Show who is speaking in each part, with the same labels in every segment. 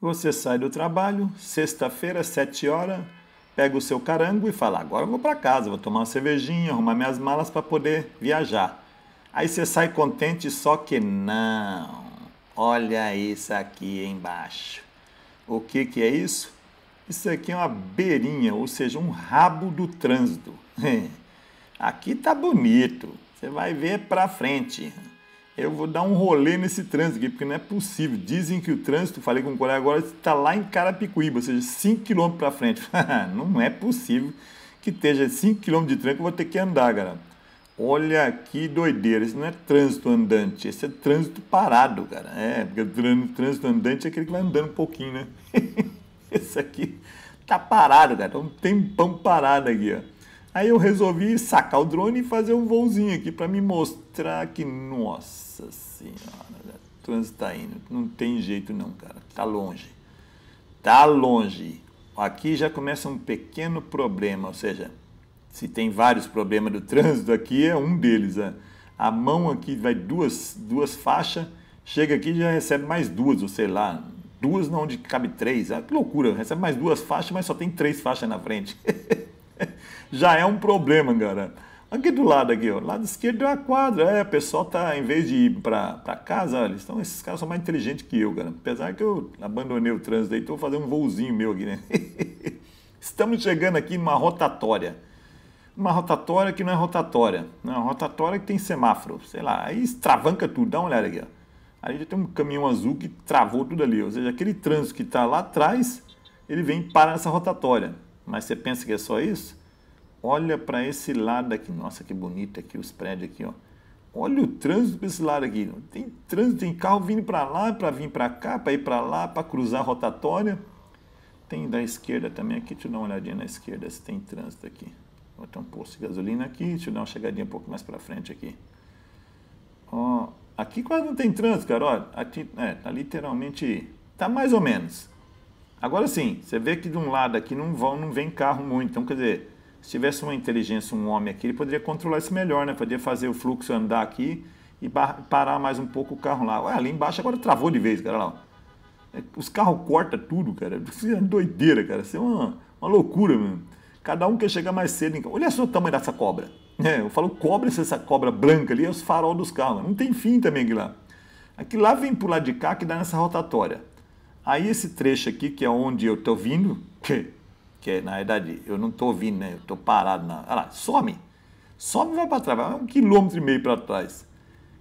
Speaker 1: Você sai do trabalho, sexta-feira, sete horas, pega o seu carango e fala: agora eu vou para casa, vou tomar uma cervejinha, arrumar minhas malas para poder viajar. Aí você sai contente, só que não. Olha isso aqui embaixo. O que, que é isso? Isso aqui é uma beirinha, ou seja, um rabo do trânsito. aqui tá bonito. Você vai ver para frente. Eu vou dar um rolê nesse trânsito aqui, porque não é possível. Dizem que o trânsito, falei com um colega agora, está lá em Carapicuíba, ou seja, 5 km para frente. não é possível que esteja 5 km de trânsito eu vou ter que andar, cara. Olha que doideira, esse não é trânsito andante, esse é trânsito parado, cara. É, porque o trânsito andante é aquele que vai andando um pouquinho, né? esse aqui tá parado, cara. Tá um tempão parado aqui, ó. Aí eu resolvi sacar o drone e fazer um voozinho aqui para me mostrar que, nossa senhora, o trânsito tá indo. Não tem jeito não, cara. Tá longe. Tá longe. Aqui já começa um pequeno problema, ou seja, se tem vários problemas do trânsito, aqui é um deles. Né? A mão aqui vai duas, duas faixas, chega aqui e já recebe mais duas, ou sei lá, duas não onde cabe três. Ah, que loucura, recebe mais duas faixas, mas só tem três faixas na frente. já é um problema, cara. Aqui do lado aqui, ó, lado esquerdo é uma quadra. É, o pessoal tá, em vez de ir para casa, olha, esses caras são mais inteligentes que eu, cara. Apesar que eu abandonei o trânsito aí, tô fazendo um voozinho meu aqui, né? Estamos chegando aqui numa rotatória. Uma rotatória que não é rotatória. Não, é uma rotatória que tem semáforo. Sei lá, aí estravanca tudo. Dá uma olhada aqui, ó. Aí já tem um caminhão azul que travou tudo ali. Ou seja, aquele trânsito que está lá atrás, ele vem para essa rotatória. Mas você pensa que é só isso? Olha para esse lado aqui. Nossa, que bonito aqui os prédios aqui, ó. Olha o trânsito para esse lado aqui. Tem trânsito, tem carro vindo para lá, para vir para cá, para ir para lá, para cruzar a rotatória. Tem da esquerda também aqui. Deixa eu dar uma olhadinha na esquerda se tem trânsito aqui. Vou ter um posto de gasolina aqui. Deixa eu dar uma chegadinha um pouco mais para frente aqui. Ó, aqui quase não tem trânsito, cara. Olha, aqui, é, tá literalmente... Tá mais ou menos. Agora sim, você vê que de um lado aqui não, vão, não vem carro muito. Então, quer dizer se tivesse uma inteligência, um homem aqui, ele poderia controlar isso melhor, né? Poderia fazer o fluxo andar aqui e parar mais um pouco o carro lá. Ué, ali embaixo agora travou de vez, cara. Lá, é, Os carros cortam tudo, cara. Isso é doideira, cara. Isso é uma, uma loucura, mano. Cada um quer chegar mais cedo. Olha só o tamanho dessa cobra. É, eu falo cobra, essa cobra branca ali, é os farol dos carros. Não tem fim também aqui lá. Aqui lá vem pro lado de cá que dá nessa rotatória. Aí esse trecho aqui, que é onde eu tô vindo, que que na verdade eu não estou ouvindo, né? Eu estou parado na. Olha lá, some! Some e vai para trás, vai um quilômetro e meio para trás.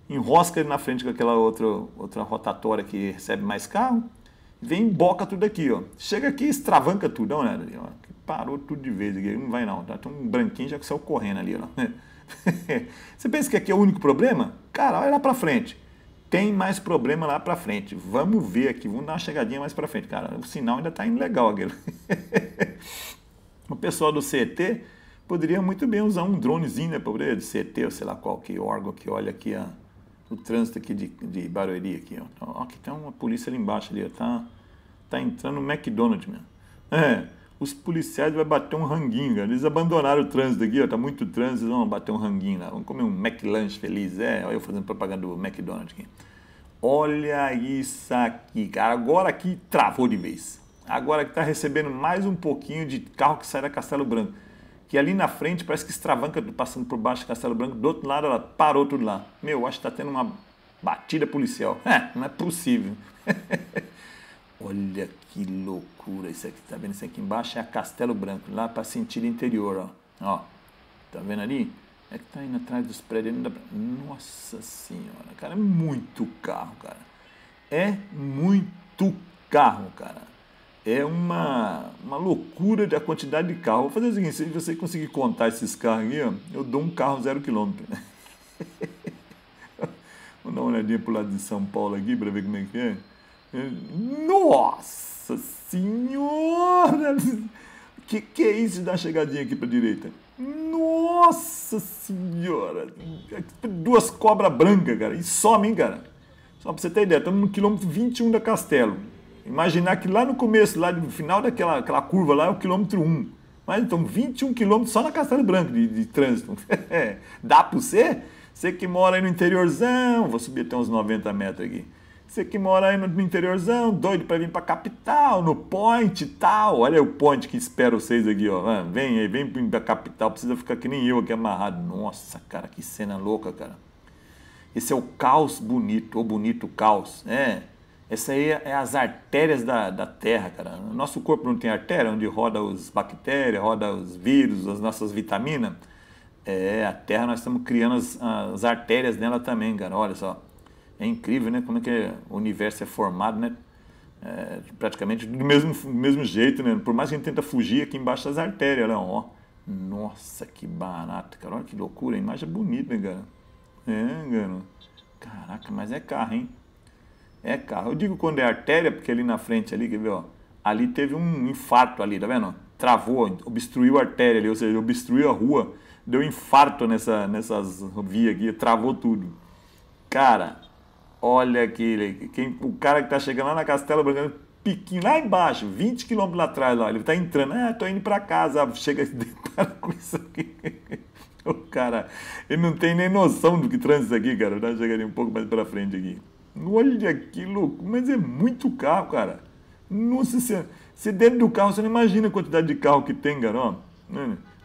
Speaker 1: Enrosca ele na frente com aquela outra, outra rotatória que recebe mais carro, vem emboca tudo aqui, ó. Chega aqui, estravanca tudo, não uma né, ali, ó. Parou tudo de vez aqui, não vai não, tá? Tem um branquinho já que saiu correndo ali, ó. Você pensa que aqui é o único problema? Cara, olha lá para frente tem mais problema lá para frente. Vamos ver aqui, vamos dar uma chegadinha mais para frente. Cara, o sinal ainda está indo legal, aquele. o pessoal do CET poderia muito bem usar um dronezinho, né, pobre de CET, ou sei lá qual que órgão que olha aqui ó, o trânsito aqui de, de Barueri aqui, ó. ó. Aqui tem uma polícia ali embaixo ali, ó, tá tá entrando no McDonald's mesmo. É os policiais vão bater um ranguinho, cara. Eles abandonaram o trânsito aqui, ó, tá muito trânsito, eles vão bater um ranguinho lá, vão comer um McLunch feliz, é, olha eu fazendo propaganda do McDonald's aqui. Olha isso aqui, cara, agora aqui travou de vez. Agora que tá recebendo mais um pouquinho de carro que sai da Castelo Branco. Que ali na frente parece que estravanca passando por baixo do Castelo Branco, do outro lado ela parou tudo lá. Meu, acho que tá tendo uma batida policial. É, não é possível. Olha que loucura isso aqui, tá vendo? Isso aqui embaixo é a Castelo Branco, lá para sentir interior, ó. ó. Tá vendo ali? É que tá indo atrás dos prédios. Ainda... Nossa senhora, cara, é muito carro, cara. É muito carro, cara. É uma, uma loucura da quantidade de carro. Vou fazer o seguinte, se você conseguir contar esses carros aqui, ó, eu dou um carro zero quilômetro. Vou dar uma olhadinha pro lado de São Paulo aqui para ver como é que é. Nossa senhora! Que que é isso de dar chegadinha aqui para direita? Nossa senhora! É tipo duas cobras brancas, cara. E some, hein, cara? Só para você ter ideia, estamos no quilômetro 21 da Castelo. Imaginar que lá no começo, lá no final daquela aquela curva lá, é o quilômetro 1. Mas então, 21 quilômetros só na Castelo Branco de, de trânsito. É, dá para você? Você que mora aí no interiorzão, vou subir até uns 90 metros aqui. Você que mora aí no interiorzão, doido para vir para capital, no point e tal. Olha o point que espera vocês aqui, ó. vem aí, vem pra capital, precisa ficar que nem eu aqui amarrado. Nossa, cara, que cena louca, cara. Esse é o caos bonito, o bonito caos, né? Essa aí é as artérias da, da terra, cara. Nosso corpo não tem artéria, onde roda as bactérias, roda os vírus, as nossas vitaminas. É, a terra nós estamos criando as, as artérias dela também, cara. Olha só. É incrível, né? Como é que é, o universo é formado, né? É, praticamente do mesmo, do mesmo jeito, né? Por mais que a gente tenta fugir, aqui embaixo das artérias, olha, ó. Nossa, que barato, cara. Olha que loucura, a imagem é bonita, né, cara. É, cara. Caraca, mas é carro, hein? É carro. Eu digo quando é artéria, porque ali na frente, ali, quer ver, ó. Ali teve um infarto ali, tá vendo? Travou, obstruiu a artéria ali, ou seja, obstruiu a rua. Deu infarto nessa, nessas vias aqui, travou tudo. Cara, Olha que quem, o cara que está chegando lá na Castelo Branco, piquinho lá embaixo, 20 quilômetros lá atrás, lá, ele está entrando, ah, é, estou indo para casa, chega deitado com isso aqui. o cara, ele não tem nem noção do que trânsito aqui, cara. Nós tá chegaria um pouco mais para frente aqui. Olha que louco, mas é muito carro, cara. Nossa Senhora, você dentro do carro, você não imagina a quantidade de carro que tem, garão.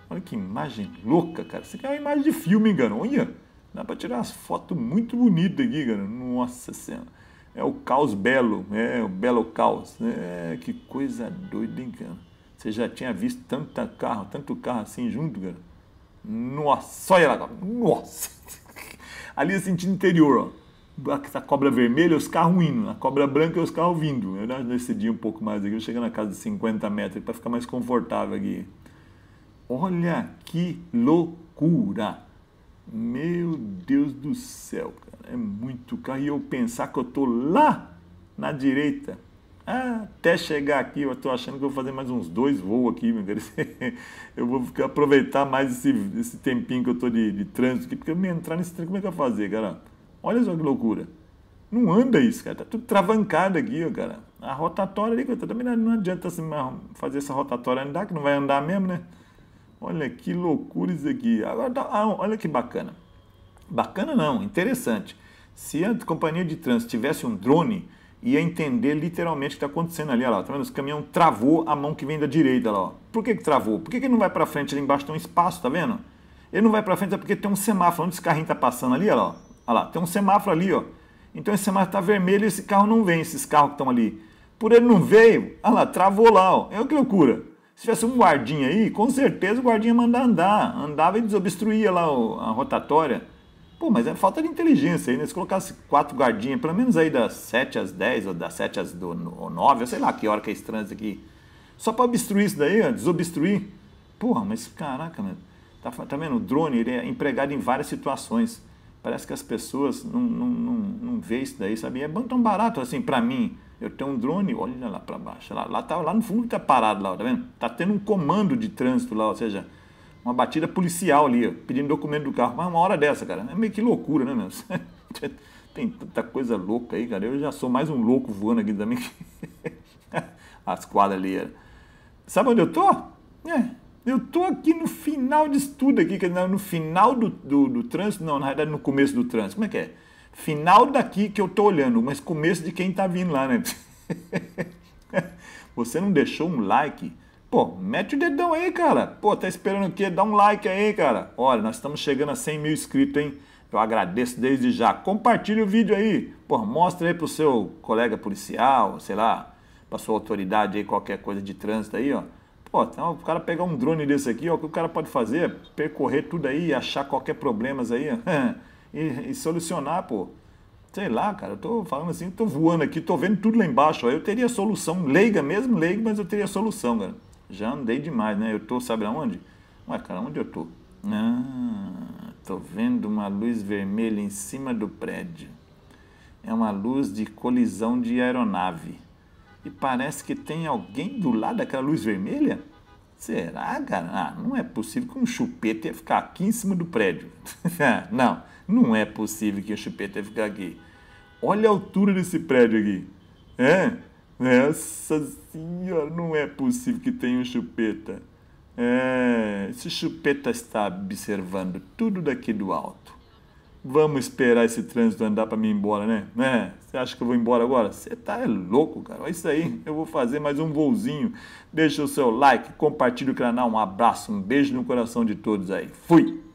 Speaker 1: Olha que imagem louca, cara. Isso aqui é uma imagem de filme, garão. Olha. Dá para tirar umas fotos muito bonitas aqui, cara. Nossa Senhora. É o caos belo, é o belo caos. É, que coisa doida, hein, cara. Você já tinha visto tanto carro, tanto carro assim junto, cara? Nossa, olha lá, nossa. Ali senti sentido interior, ó. A cobra vermelha, os carros indo. A cobra branca, os carros vindo. Eu decidi um pouco mais aqui. Eu cheguei na casa de 50 metros para ficar mais confortável aqui. Olha que loucura! Meu Deus do céu, cara, é muito carro. E eu pensar que eu tô lá na direita. Ah, até chegar aqui, eu tô achando que eu vou fazer mais uns dois voos aqui, meu Deus. Eu vou ficar, aproveitar mais esse, esse tempinho que eu tô de, de trânsito aqui, porque eu me entrar nesse trânsito, como é que eu vou fazer, cara? Olha só que loucura. Não anda isso, cara. Tá tudo travancado aqui, ó, cara. A rotatória ali, também não adianta assim, fazer essa rotatória andar, que não vai andar mesmo, né? Olha que loucura isso aqui. Agora, ah, olha que bacana. Bacana não, interessante. Se a companhia de trânsito tivesse um drone, ia entender literalmente o que está acontecendo ali. Olha lá, tá vendo? Esse caminhão travou a mão que vem da direita lá. Ó. Por que, que travou? Por que, que não vai para frente? Ali embaixo tem um espaço, tá vendo? Ele não vai para frente é porque tem um semáforo. Onde esse carrinho está passando ali, olha lá, olha lá. Tem um semáforo ali, ó. Então esse semáforo está vermelho e esse carro não vem, esses carros que estão ali. Por ele não veio, olha lá, travou lá, ó. É que loucura. Se tivesse um guardinha aí, com certeza o guardinha mandava andar. Andava e desobstruía lá a rotatória. Pô, mas é falta de inteligência aí, né? Se colocasse quatro guardinhas, pelo menos aí das 7 às 10, ou das 7 às 9, ou sei lá que hora que é esse trânsito aqui. Só para obstruir isso daí, ó, desobstruir. Porra, mas caraca, mano. Tá, tá vendo? O drone ele é empregado em várias situações. Parece que as pessoas não, não, não, não vê isso daí, sabe? E é tão barato assim para mim eu tenho um drone, olha lá para baixo. Lá, lá, tá, lá no fundo está parado lá, tá vendo? Tá tendo um comando de trânsito lá, ou seja, uma batida policial ali, ó, pedindo documento do carro. Mas uma hora dessa, cara. É meio que loucura, né, meu? Tem tanta coisa louca aí, cara. Eu já sou mais um louco voando aqui também. As quadras ali. Sabe onde eu tô? É, eu tô aqui no final de estudo aqui, no final do, do, do trânsito, não, na realidade no começo do trânsito. Como é que é? final daqui que eu tô olhando, mas começo de quem tá vindo lá, né? Você não deixou um like? Pô, mete o dedão aí, cara. Pô, tá esperando o quê? Dá um like aí, cara. Olha, nós estamos chegando a 100 mil inscritos, hein? Eu agradeço desde já. Compartilhe o vídeo aí. Pô, mostra aí pro seu colega policial, sei lá, pra sua autoridade aí, qualquer coisa de trânsito aí, ó. Pô, então, o cara pegar um drone desse aqui, ó, o que o cara pode fazer? Percorrer tudo aí, e achar qualquer problemas aí, ó. e, e solucionar, pô. Sei lá, cara, eu tô falando assim, tô voando aqui, tô vendo tudo lá embaixo. Ó. Eu teria solução, leiga mesmo, leiga, mas eu teria solução, cara. Já andei demais, né? Eu tô, sabe aonde? Ué, cara, onde eu tô? Ah, tô vendo uma luz vermelha em cima do prédio. É uma luz de colisão de aeronave. E parece que tem alguém do lado daquela luz vermelha Será, cara? Ah, não é possível que um chupeta ia ficar aqui em cima do prédio. não, não é possível que um chupeta ia ficar aqui. Olha a altura desse prédio aqui. É? Nossa senhora, não é possível que tenha um chupeta. É, esse chupeta está observando tudo daqui do alto. Vamos esperar esse trânsito andar para mim ir embora, né? né? Você acha que eu vou embora agora? Você tá é louco, cara. É isso aí. Eu vou fazer mais um voozinho. Deixa o seu like, compartilha o canal. Um abraço, um beijo no coração de todos aí. Fui!